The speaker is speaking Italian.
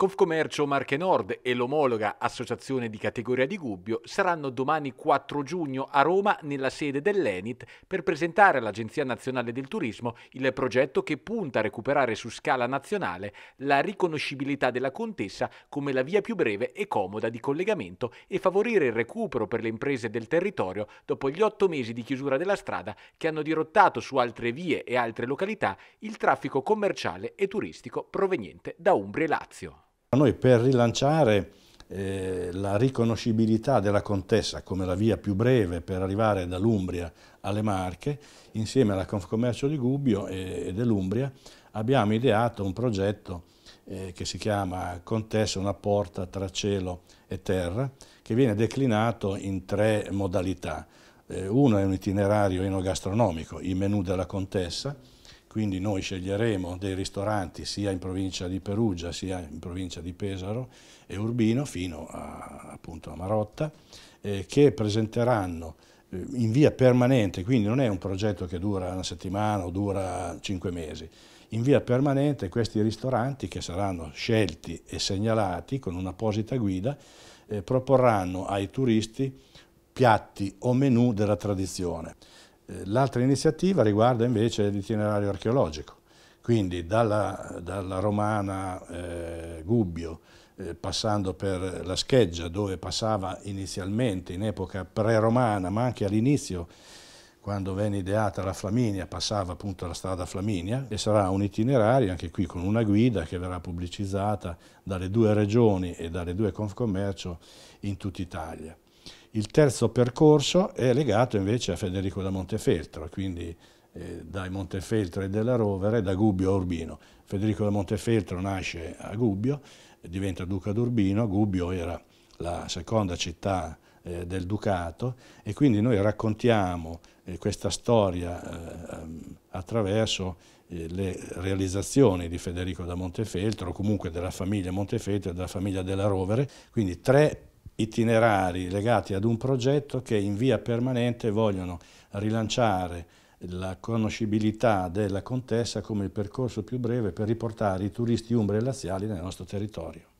Confcommercio Marche Nord e l'omologa associazione di categoria di Gubbio saranno domani 4 giugno a Roma nella sede dell'ENIT per presentare all'Agenzia Nazionale del Turismo il progetto che punta a recuperare su scala nazionale la riconoscibilità della Contessa come la via più breve e comoda di collegamento e favorire il recupero per le imprese del territorio dopo gli otto mesi di chiusura della strada che hanno dirottato su altre vie e altre località il traffico commerciale e turistico proveniente da Umbria e Lazio. Noi per rilanciare eh, la riconoscibilità della Contessa come la via più breve per arrivare dall'Umbria alle Marche, insieme alla Confcommercio di Gubbio e, e dell'Umbria abbiamo ideato un progetto eh, che si chiama Contessa una porta tra cielo e terra che viene declinato in tre modalità. Eh, uno è un itinerario enogastronomico, i menù della Contessa, quindi noi sceglieremo dei ristoranti sia in provincia di Perugia sia in provincia di Pesaro e Urbino fino a, appunto a Marotta eh, che presenteranno eh, in via permanente, quindi non è un progetto che dura una settimana o dura cinque mesi, in via permanente questi ristoranti che saranno scelti e segnalati con un'apposita guida eh, proporranno ai turisti piatti o menù della tradizione. Eh, l'altra iniziativa riguarda invece l'itinerario archeologico, quindi dalla, dalla romana eh, Gubbio, eh, passando per la Scheggia, dove passava inizialmente in epoca pre-romana, ma anche all'inizio, quando venne ideata la Flaminia, passava appunto la strada Flaminia e sarà un itinerario, anche qui con una guida che verrà pubblicizzata dalle due regioni e dalle due Confcommercio in tutta Italia. Il terzo percorso è legato invece a Federico da Montefeltro, quindi eh, dai Montefeltro e della Rovere, da Gubbio a Urbino. Federico da Montefeltro nasce a Gubbio, diventa duca d'Urbino, Gubbio era la seconda città eh, del ducato e quindi noi raccontiamo eh, questa storia eh, attraverso eh, le realizzazioni di Federico da Montefeltro, o comunque della famiglia Montefeltro e della famiglia della Rovere, quindi tre itinerari legati ad un progetto che in via permanente vogliono rilanciare la conoscibilità della Contessa come il percorso più breve per riportare i turisti umbri e laziali nel nostro territorio.